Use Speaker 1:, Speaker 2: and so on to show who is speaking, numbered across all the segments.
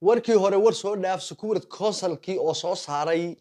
Speaker 1: warkii hore war soo dhaaf sukuurad konsalkii oo soo saaray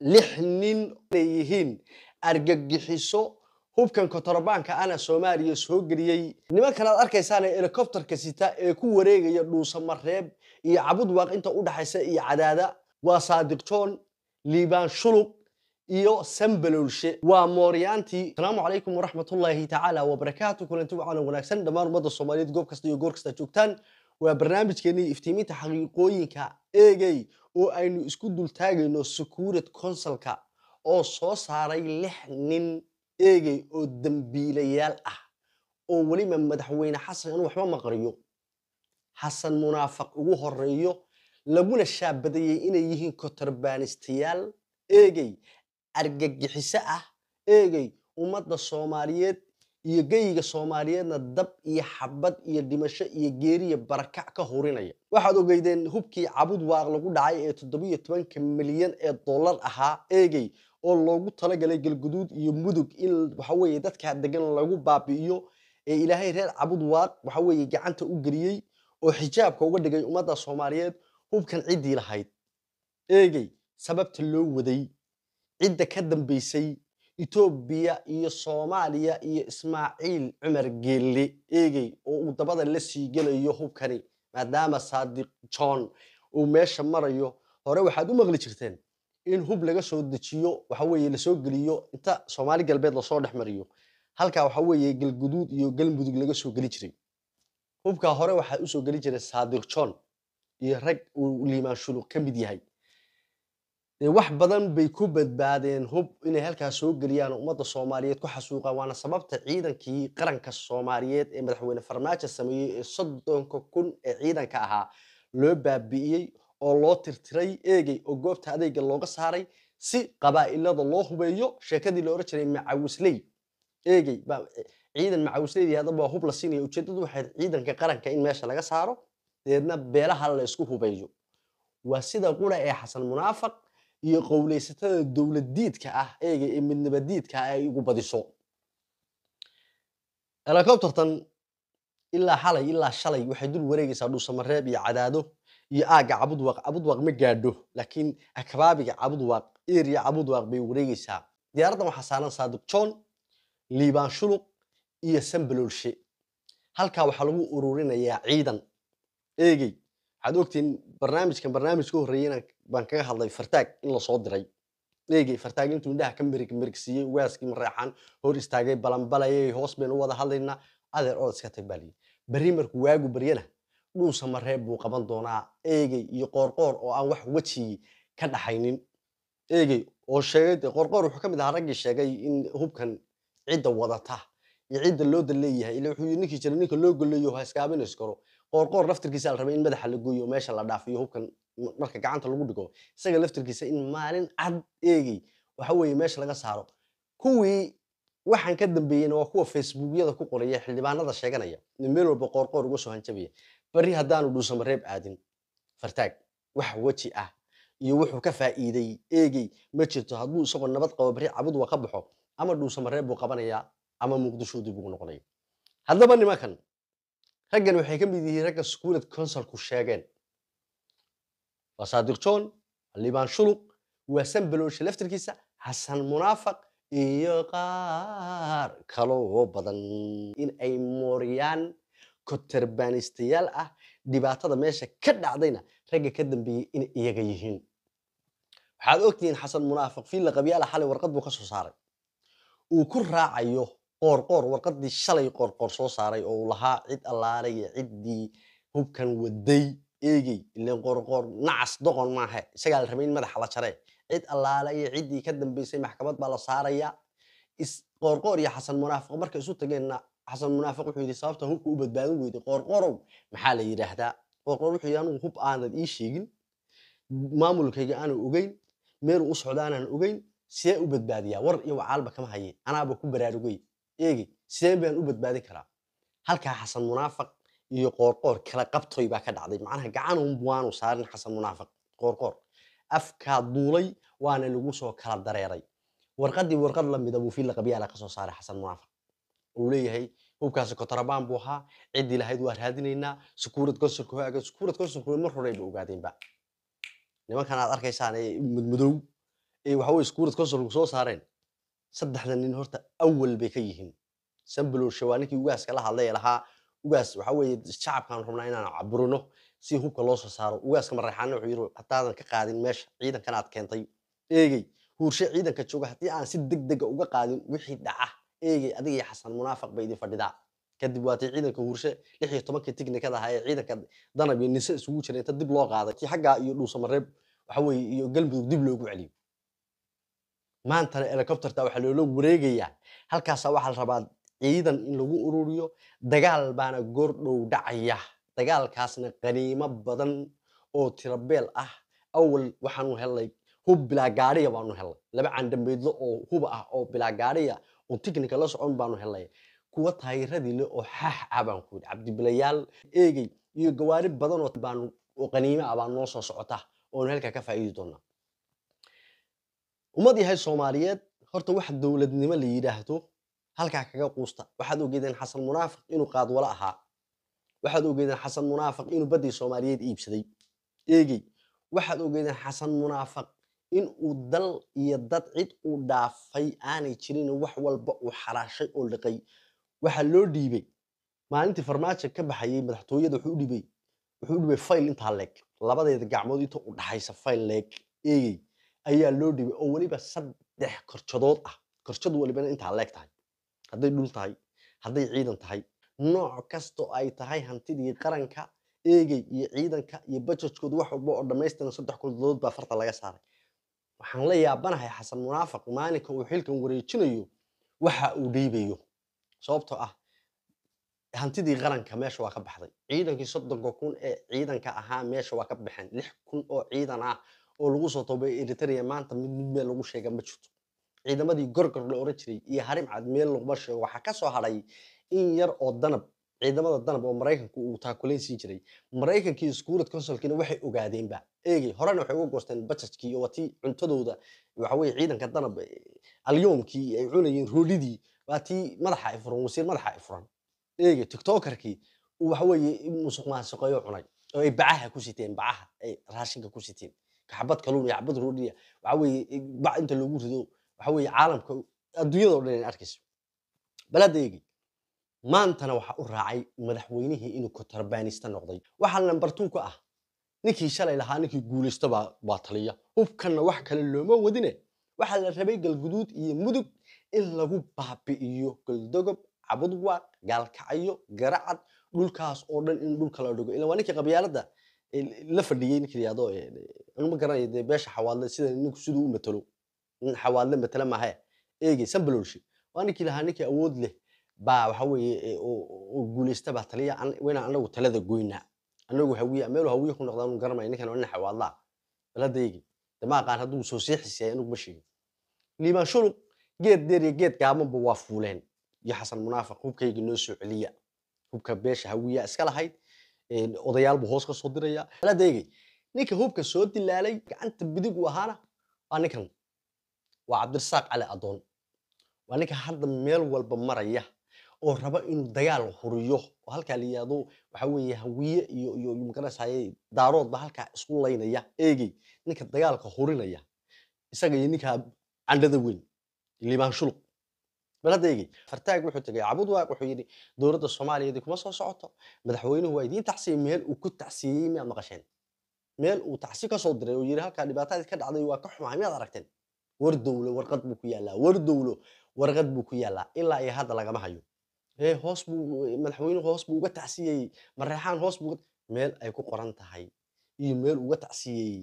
Speaker 1: lix nin leeyihiin argagixiso hubkan kotorobaanka ana soomaaliya soo geliyey niman kale ad arkaysaane helikobtarka sita ee ku wareegaya dhuusa mareeb iyo cabud waaq inta u dhaxaysa iyo cadaada waa saadiq joon liibaan shuluq iyo sambalowlshe waa mooryaantii asalaamu calaykum waraxmatullaahi tacaala wabarakaatu kulanti wacalan wanaagsan dhammaan ummadda soomaaliyeed goob kasta iyo goor kasta joogtaan waa barnaamijkeennii iftiiminta xaqiiqooyinka eegay oo aynu isku dultaagayno secuurid consulka oo soo saaray lix nin eegay oo dembiilayaal ah oo weliba madaxweyne xasan inuu waxba maqriyo xasan munaafaq ugu horeeyo laguna shaabadayay inay yihiin kotarbaanistayaal eegay argagixiso ah eegay ummadda soomaaliyeed iyo geyiga soomaaliyeedna dab iyo xabad iyo dhimasho iyo geeriya barakac ka hurinaya waxaad ogeydeen hubkii cabud waaq lagu dhacay ee toddobiyo tobanka milyan ee dollar ahaa eegey oo loogu talagalay galguduud iyo mudug in waxaweye dadka degan lagu baabi'iyo ee ilaahay reer cabud waaq waxaweye gacanta u geliyey oo xijaabka uga dhigay ummadda soomaaliyeed hubkan ciddii lahayd eegey sababta loo waday cidda ka dambaysay etoobiya iyo soomaaliya iyo ismaaciil cumar gelle eegey oo uu dabada la sii gelayo hubkani maadaama saadiq john uu meesha marayo hore waxaad u maqli jirteen in hub laga soo dejiyo waxaweye lasoo geliyo inta soomaali galbeed lasoo dhex mariyo halkaa waxa waxaweye galguduud iyo galmudug laga soo geli jiray hubkaa hore waxaad usoo geli jiray saadiq john iyo rag uu liimaan shuluq ka mid yahay wax badan bay ku badbaadeen hub inay halkaas soo geliyaan ummadda soomaaliyeed ku xasuuqaan waana sababta ciidankii qaranka soomaaliyeed ee madaxweyne farmaajo sameeyey ee soddonka kun ee ciidanka ahaa loo baabi'iyey oo loo tirtiray eegay oo goobta adeega looga saaray si qabaa'ilada loo hubeeyo sheekadii la ohan jiray macawisley eegey ciidan macawisleydi haddaba waa hub la siinaya ujeedadu waxayd ciidanka qaranka in meesha laga saaro deedna beelaha la isku hubeeyo waa sida qura ee xasan munaafaq iyo qowlaysatada diidka ah eega ee midnaba diidka ah ay ugu badiso helikobtartan ilaa xalay ilaa shalay waxay dul wareegaysaa dhuusamareeb iyo cadaado iyo aagga cabudwaq cabudwaq ma gaadho laakiin akbaabiga cabudwaq eriya cabudwaq bay wareegaysaa diyaaraddan waxaa saaran saadiq john liibaan shuluq iyo sambaloolshe halkaa waxaa lagu ururinayaa ciidan eegey waxaad ogtiin barnaamijkan barnaamij ku horreeyena baan kaga hadlay fartaag in lasoo diray eegey fartaag intuu indhaha ka merig merigsiiyey waaskii mareexan hor istaagay balanbalayay hoos baynu wada hadlaynaa adeer ood iska tag baa liyi berri markuu waagu beryana dhuusa mareeb buu qaban doonaa eegey iyo qoorqoor oo aan wax wejigii ka dhaxaynin eegey oo sheegay dee qoorqoor wuxuu ka mid ahaa raggii sheegay in hubkan cidda wadata iyo cidda loo daleeyahay ile wuxuu ninkii jira ninka loo goleeyo ha iskaabinays karo qoorqoor laftirkiisa la rabay in madaxa la gooyo meesha la dhaafiyo hubkan marka gacanta lagu dhigo isaga laftirkiisa in maalin cad eegay waxa weeye meesha laga saaro kuwii waxaan ka dambeeyeyna waa kuwa facebookyada ku qoraya xildhibaanada sheeganaya meel walba qoorqoor uga soo hanjabaya bari haddaanu dhuusamareeb aadin fartaag wax weji ah iyo wuxuu ka faa'iiday eegey ma jirto hadduu isagoo nabad qabo bari cabud waa ka baxo ama dhuusamareeb buu qabanayaa ama muqdishoodii buu noqonaya haddaba nimankan raggan waxay ka mid yihiin ragga scuulad consolku sheegeen waa saadiq john liibaan shuluq waa san sanbaloosha laftarkiisa xasan munaafaq iyo qaar kaloo badan in ay mooryaan koterbaanistayaal ah dhibaatada meesha ka dhacdayna ragga ka dambeeyey inay iyaga yihiin waxaad ogtihiin xasan munaafaq fiilla qabyaala xalay warqad buu ka soo saaray uu ku raacayo qoor qoor warqadii shalay qoor soo saaray oo uu lahaa cid allaalaya ciddii hubkan waday eegey ileen qoorqoor nacas doqon maaha isagaa la rabay in madaxa la jaree cid allaalaya ciddii ka dambaysay maxkamad baa la saaraya qoorqoor iyo xasan munaafiq markay isu tageenna xasan munaafiq wuxuu yidhi sababta hubka u badbaadin weyday qoorqoorow maxaa la yidhaahdaa qoorqoor wuxuu yidhi anugu hub aanad ii sheegin maamulkayga aanan ogeyn meel u socda aanan ogeyn sidee u badbaadiyaa war iyo wacaalba kama haye anaaba ku baraarugay eegi sidee baan u badbaadin karaa halkaa xasan munaafiq iyo qoorqoor kala qabtoy baa ka dhacday macnaha gacanun waanu saarin xasan munaafiq qoorqoor afkaa duulay waana lagu soo kala dareeray warqadii warqad lamida buufiilla qabyaala kasoo soo saaray xasan munaafiq uu leeyahay hubkaasi kotarabaan buu ahaa ciddii lahayd waa raadinaynaa sukuurad konsulka hoaaga sukuurad konsulku mar horeyba ogaadeenba nimankan aad arkaysaan ee waxa weye sukuurad konsulku soo saareen saddexda nin horta awal bay ka yihiin sambaloosha waa ninkii ugaas kala hadlay lahaa ugaas waxa weeye shacabkaan rabnaa inaan caburino si hubka loo soo saaro ugaaska maraxaanna wuxuu yidhi hataadan ka qaadin meesha ciidankan keentay eegey huurshe ciidanka jooga haddii aan si deg dega uga qaadin wixii dhaca eegey adiga iyo xasan munaafiq bay idin fadhidaa kadib waatay ciidanka huurshe lix tobankii tiknikada ahaa ee ciidanka danab iyo ninse isugu jira inta dib loo qaaday kii xaggaa iyo dhuusamareeb waxa weeye iyo galmudug dib loogu celiyo maantana helicopterta waxaa loola wareegayaa halkaasa waxaa rabaa ciidan in lagu ururiyo dagaal baana goordhow dhacaya dagaalkaasna qaniimo badan oo tirabeel ah awal waxaanu hellay hub bilaagaariya baanu hellay laba candambeydlo oo hub ah oo bilaagaariya oo tignika la socon baanu hellay kuwa taayiradii le oo xaax ah baan ku yidhi cabdibilayaal eegey iyo gawaari badanoo oo qaniimo ah baa noo socota oonu halkaa ka faa'iidi doonaa ummad yahay soomaaliyeed horta wax dowladnimo la yidhaahdo halkaa kaga quusta waxaad ogeedeen xasan munaafiq inuu qaadwalo ahaa waxaad ogeedeen xasan munaafiq inuu baddii soomaaliyeed iibsaday eegey waxaad ogeedeen xasan munaafiq inuu dal iyo dad cid uu dhaafay aanay jirin wax walba uu xaraashay oo liqay waxaa loo dhiibay maalintii farmaajo ka baxayay madaxtooyada wuxuu u dhibay fayl intaa leeg labadeeda gacmood inta u dhaxaysa fayl leeg eegey ayaa loo dhibay oo weliba saddex korjadood ah korjad walibana intaa leeg tahay hadday dhul tahay hadday ciidan tahay nooc kastoo ay tahay hantidii qaranka eegey iyo ciidanka iyo bajajkooda wax walba oo dhammaystiran saddex korjadood baa farta laga saaray waxaan la yaabanahay xasan munaafiq maalinka uu xilkan wareejinayo waxa uu dhiibayo sababto ah hantidii qaranka meesha waa ka baxday ciidankii soddonka kun ee ciidanka ahaa meesha waa ka baxeen lix kun oo ciidan ah oo lagu soo toobay eritrea maanta mid meel lagu sheega ma jirto ciidamadii gorgor la oran jiray iyo harimcad cad meel laguma sheego waxaa ka soo hadhay in yar oo danab ciidamada danab oo maraykanku uu taakuleynsiin jiray maraykankii iskuulad consulkiina waxay ogaadeenba eegay horena waxay uga goosteen bajajkii iyo watii cuntadooda waxaweye ciidanka danab alyoomkii ay cunayeen roolidii waatii madaxa ay furan wasiir madaxa ay furan eegay tiktokarkii waxaweye musuq cunay oo ay bacaha ku siteen bacaha ay raashinka ku siteen xabad kaluun iyo xabad roodhiya waxa weeye bac inta loogu rido waxa weeye caalamka adduunyadao dhan in arkayso balaad maantana waxaa u raacay madaxweynihii inuu kotarbaanista noqday waxaa nambar two ka ah ninkii shalay lahaa ninkii guulaysta baa taliya hubkanna wax kale looma wadine waxaa la rabay galguduud iyo mudug in lagu baabi'iyo goldogob cabudwaaq gaalkacyo garacad dhulkaas oo dhan in dhulka la dhigo ilaa waa ninkii qabyaaladda la fadhiyey ninka yado anuma garanaya beesha xawaadle sida ninku siduu u matalo nin xawaadle matala maahe eegey sambalolshi waa ninkii lahaa ninkii awood leh baa waxa weeye oo guulaysta baa taliya wayna anagu talada goyna anagu hawiya meel hawiya ku noqdaan garanay ninkan nin xawaadla bal hadda hadduu soo siixisay anagu ma sheegin liimaan geed dheer iyo geed gaabanba waa fuuleen iyo xasan munaafiq hubkayga noo soo celiya hubka beesha hawiya iska lahayd odayaal buu hoos ka soo diraya eeg ninka hubka soo dilaalay gacanta bidigu ahaana waa ninkan waa cabdirasaaq cali adoon waa ninka hadda meel walba maraya oo raba inuu dagaal huriyo oo halkaa la yihahdo waxa weeye hawiye iyo iyo magaranaysaye daaroodba halkaa isku laynaya eegey ninka dagaalka hurinaya isaga iyo ninka candhada weyn liibaan shuluq bal hadda eegi fartaag wuxuu tegay cabud waaq wuxuu yidhi dowladda soomaaliyeedi kuma soo socoto madaxweynuhu waa idiin taxsiyey meel uu ku taxsiyeyey miyaad maqasheen meel uu taxsi kasoo soo diray oo yidhi halkaa dhibaatadii ka dhacday waa ka xumaa miyaad aragteen war dowlo warqad buu ku yaallaa war dowlo warqad buu ku yaallaa ilaa iyo hadda lagama hayo ee hoos buu madaxweynuhu hoos buu uga taxsiyeyey mareexaan hoos buu meel ay ku qoran tahay iyo meel uga taxsiyeyey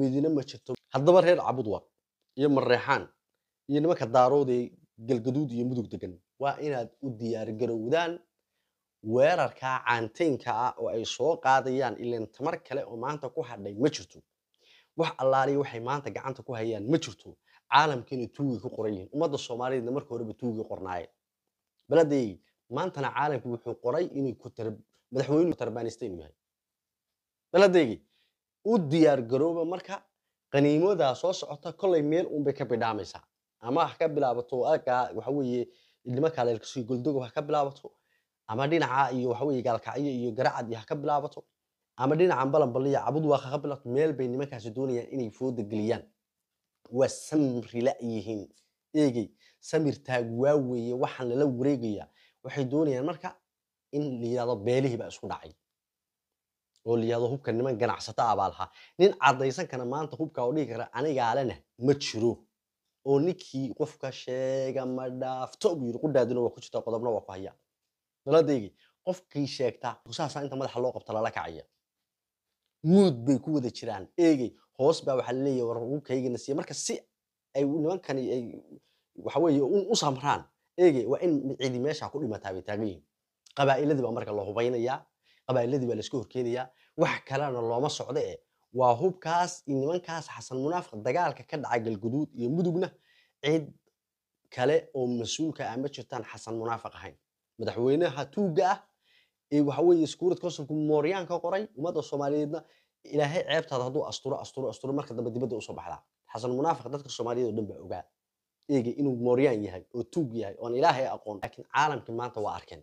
Speaker 1: madiine ma jirto haddaba reer cabud waaq iyo mareexaan iyo nimanka daaroodey galgaduud iyo mudug degan waa inaad u diyaargarowdaan weerarka caanteynka ah oo ay soo qaadayaan ilan tamar kale oo maanta ku hadhay ma jirto wax allaaliya waxay maanta gacanta ku hayaan ma jirto caalamkiina tuugay ku qoran yihiin ummadda soomaaliyeedna marka horeba tuugi qornaaye baladay maantana caalamki wuxuu qoray inuu madaxweynuhu tarbaanista inuu yahay baladaygi u diyaargarooba marka qaniimadaa soo socota kolay meel uunbay ka bidhaamaysaa ama wax ka bilaabato agaa waxaweye idnimo kaleelkasii goldogo ha ka bilaabato ama dhinaca iyo waxaweye gaalkacyo iyo garacad iyo ha ka bilaabato ama dhinacan balanbaliya cabudwaaq ha ka bilaabato meel bay nimankaasi doonayaan inay fooda geliyaan waa samri la'yihiin eegey samirtaag waa weeye waxaan lala wareegayaa waxay doonayaan marka in la yidhahdo beelihii baa isku dhacay oo la hubka niman ganacsato abaa ah lahaa nin caddaysan kana maanta hubkaa oo dhigi kara anigaalena ma jiro oo ninkii qofka sheega ma dhaafto buu yiri qudhaadina waa ku jirta qodobna waa ku haya daladaygi qofkii sheegta usaasaa inta madaxa loo qabta lala kacaya muud bay ku wada jiraan eegey hoos baa waxaa laleeyahay war ukaygana siiya marka si ay nimankani ay waxa weeye u samraan eegey waa in cidi meesha ku dhimataa bay taagan yihiin qabaa'iladii baa marka la hubaynayaa qabaa'iladii baa la iska horkeenayaa wax kalena looma socda ee waa hubkaas iyo nimankaas xasan munaafiq dagaalka ka dhacay galguduud iyo mudugna cid kale oo mas-uulka ah ma jirtaan xasan munaafiq ahayn madaxweynaha tuugga ah ee waxa weeye skuurad kosolku mooryaan ka qoray ummadda soomaaliyeedna ilaahay ceebtaada hadduu asturo asturo asturo marka dambe dibadda usoo baxdaa xasan munaafiq dadka soomaaliyeed oo dhan baa ogaa eega inuu mooryaan yahay oo tuug yahay oon ilaahay aqoon laakiin caalamkii maanta waa arkeen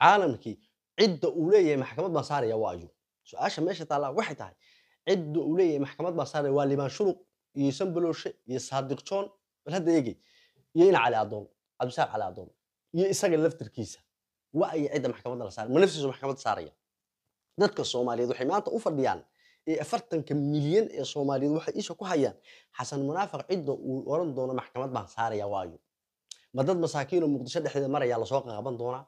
Speaker 1: caalamkii cidda uu leeyahay maxkamad baan saaraya waa ayuu su-aasha meesha taalla waxay tahay cidda uu leeyahay maxkamad baa saaray waa liibaan shuluq iyo sanbalooshe iyo saadiq joon bal hadda eegay iyo ina cali adoon cabdisaar cali adoon iyo isaga laftirkiisa wa aya cidda maxkamadda la saaray ma naftiisu maxkamadda saaraya dadka soomaaliyeed waxay maanta u fadhiyaan ee afartanka milyan ee soomaaliyeed waxay isha ku hayaan xasan munaafaq cidda uu oran doono maxkamad baan saaraya waayo ma dad masaakiinoo muqdisho dhexdeeda maraya lasoo qaqaban doonaa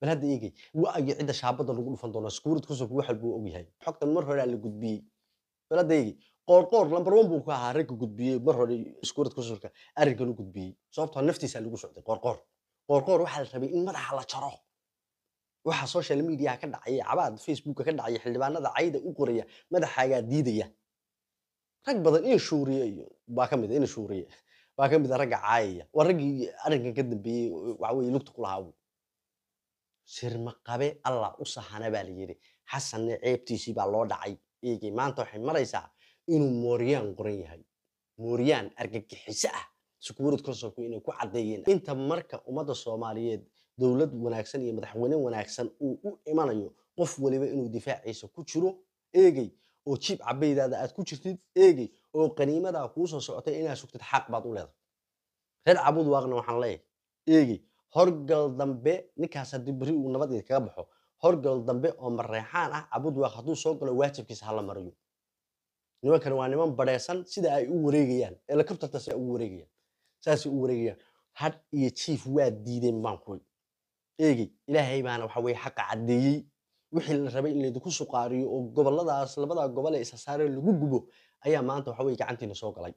Speaker 1: bal hadda eegay wa ayo cidda shaabada lagu dhufan doono skuurid kusubka wax walbuu ogyahay xogtan mar hore la gudbiyey bal qoorqoor lambar wan buu ka ahaa ragga gudbiyey mar hore skuurid kusubka arrinka lu gudbiyey sababtoo naftiisa lagu socday qoorqoor qoorqoor waxaa la rabay in madaxa la jaro waxaa social media ka dhacaya cabaad facebooka ka dhacaya xildhibaanada cayda u qoraya madaxaagaa diidaya rag badan in shuuriya iyo baa ka in shuuriya baa ka ragga caayaya waa raggii arrinkan ka dambeeyey waxaweye lugta ku lahaa sirmaqabe allah u sahana baa layidhi xasanne ceebtiisii baa loo dhacay eegey maanta waxay maraysaa inuu mooriyaan qoran yahay mooriyaan argagixiso ah security councilku inay ku caddeeyeen inta marka ummadda soomaaliyeed dowlad wanaagsan iyo madaxweyne wanaagsan uu u imanayo qof weliba inuu difaaciisa ku jiro eegey oo jiib cabaydaada aad ku jirtid eegey oo qaniimadaa kuusoo socotay inaad sugtid xaq baad u leedahay reer cabuud waaqna waxaan leeyahay eegey horgal dambe ninkaas haddii beri uu nabad kaga baxo horgal dambe oo mareexaan ah cabudwaaq hadduu soo galo waajibkiisa hala mariyo nimankan waa niman badheesan sida ay u wareegayaan helicoptertas u wareegayaan saasay u wareegayaan had iyo jief waa diideen baan kuwi eegey ilaahay baana waxa xaqa caddeeyey wixii la rabay in laydinku suqaariyo oo goboladaas labadaa gobole ee isasaareen lagu gubo ayaa maanta waxa gacantiina soo galay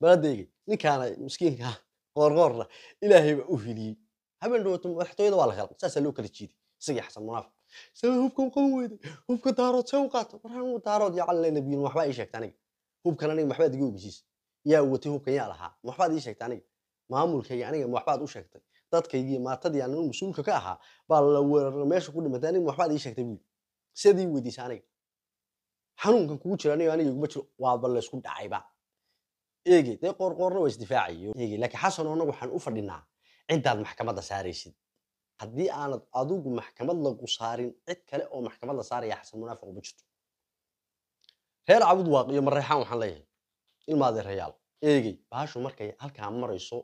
Speaker 1: baladeegey ninkaana miskiinkaa ah qoorqoorna ilaahay baa u hiliyey habeen dhawato madaxtooyada waa la galmay saasaa loo kala jiiday isagii xasan munaafiq sabab hubkan qaban weyday hubka daarood see u qaato maraan daarood yaa nabiyin waxbaa ii sheegta aniga hubkan aniga maxbaad iga ogeysiis yaa watay hubkan yaa lahaa waxbaad ii sheegta aniga maamulkayga aniga waxbaad u sheegtay dadkaygii maatadii aan mas-uulka ka ahaa baa la weerara meesha ku dhimatay aniga waxbaad ii sheegtay buuli sidii weydiisa aniga xanuunkan kugu jira aniga aniga iguma jiro waaba laysku dhacayba eegi dee qoorqoorna waa isdifaacayo eegi laakiin xasanoo waxaan u fadhinaa ciddaad maxkamadda saaraysid haddii aanad adugu maxkamad lagu saarin cid kale oo maxkamad saaraya xasan munaafiq uma jirto reer cabud waaqiyo mareexaan waxaan leeyahay ilmaadeerayaal eegey baashu markay halkaa marayso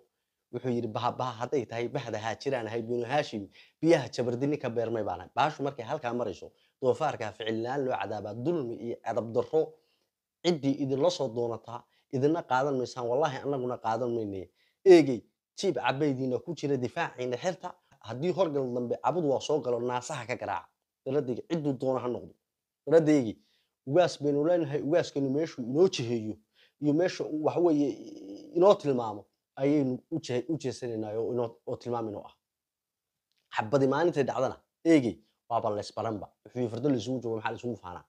Speaker 1: wuxuu yidhi bahabaha hadday tahay bahda haajiraan ahay binu haashim biyaha jabardi ninka beermay baan ahay markay halkaa marayso doofaarkaa ficillaan loo cadaabaa dulmi iyo adab darro ciddii idinla soo doonataa idina qaadan maysaan wallaahi anaguna qaadan maynay eegey jiib cabaydiina ku jira difaaciina xerta haddii horgal dambe cabadu waa soo galo naasaha ka garaaca daradayga cidduu doono ha noqdo daradaygi ugaas baynu leenahay ugaaskanu meeshuu inoo jiheeyo iyo meesha waxweeye inoo tilmaamo ayaynu u jeesanaynaay oo inoo ah xabadi maalintay dhacdana eegey waaba laysbaranba wuxuu fardo laysugu joogo maxaa laysugu faanaa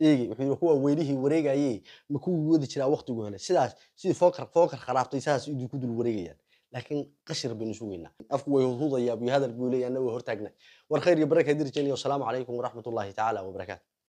Speaker 1: eeg kuwa weylihii wareegaye maku wadi jiraa waqtigu hele sidaas sidii fookar kharaabtay saas ku dul wareegayaan laakiin qashir baynu sugaynaa afku way hudhudayaa buyo hadal buu leeyaa nawi hortaagna war khayr iyo baraka dirjeen iyo asalaamu calaykum waraxmatullaahi tacaala wabarakaatu